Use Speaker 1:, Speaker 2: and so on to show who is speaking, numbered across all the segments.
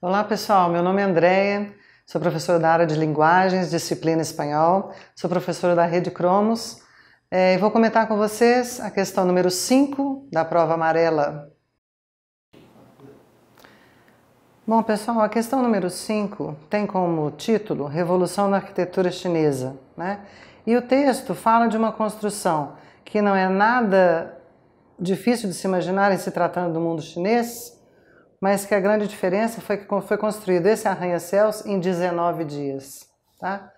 Speaker 1: Olá pessoal, meu nome é Andréia, sou professora da área de linguagens, disciplina espanhol, sou professora da rede Cromos é, e vou comentar com vocês a questão número 5 da prova amarela. Bom pessoal, a questão número 5 tem como título Revolução na Arquitetura Chinesa, né? E o texto fala de uma construção que não é nada difícil de se imaginar em se tratando do mundo chinês, mas que a grande diferença foi que foi construído esse arranha-céus em 19 dias. Tá?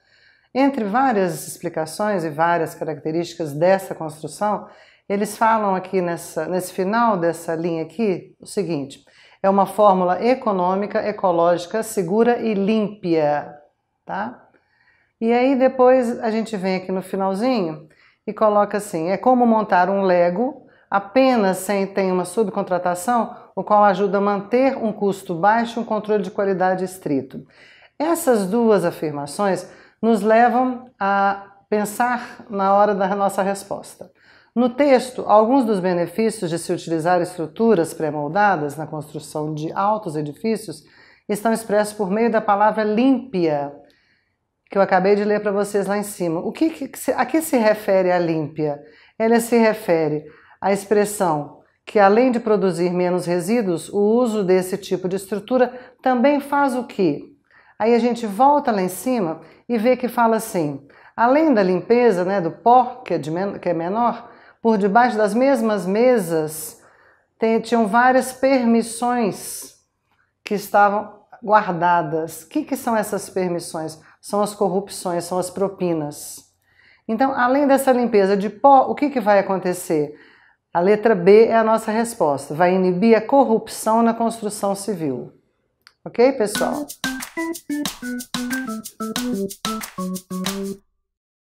Speaker 1: Entre várias explicações e várias características dessa construção, eles falam aqui nessa, nesse final dessa linha aqui o seguinte: é uma fórmula econômica, ecológica, segura e limpa, tá? E aí depois a gente vem aqui no finalzinho e coloca assim: é como montar um Lego apenas sem tem uma subcontratação, o qual ajuda a manter um custo baixo e um controle de qualidade estrito. Essas duas afirmações nos levam a pensar na hora da nossa resposta. No texto, alguns dos benefícios de se utilizar estruturas pré-moldadas na construção de altos edifícios estão expressos por meio da palavra límpia, que eu acabei de ler para vocês lá em cima. O que, que a que se refere a límpia? Ela se refere a expressão que, além de produzir menos resíduos, o uso desse tipo de estrutura também faz o que? Aí a gente volta lá em cima e vê que fala assim: além da limpeza né, do pó, que é, de, que é menor, por debaixo das mesmas mesas tem, tinham várias permissões que estavam guardadas. O que, que são essas permissões? São as corrupções, são as propinas. Então, além dessa limpeza de pó, o que, que vai acontecer? A letra B é a nossa resposta. Vai inibir a corrupção na construção civil. Ok, pessoal?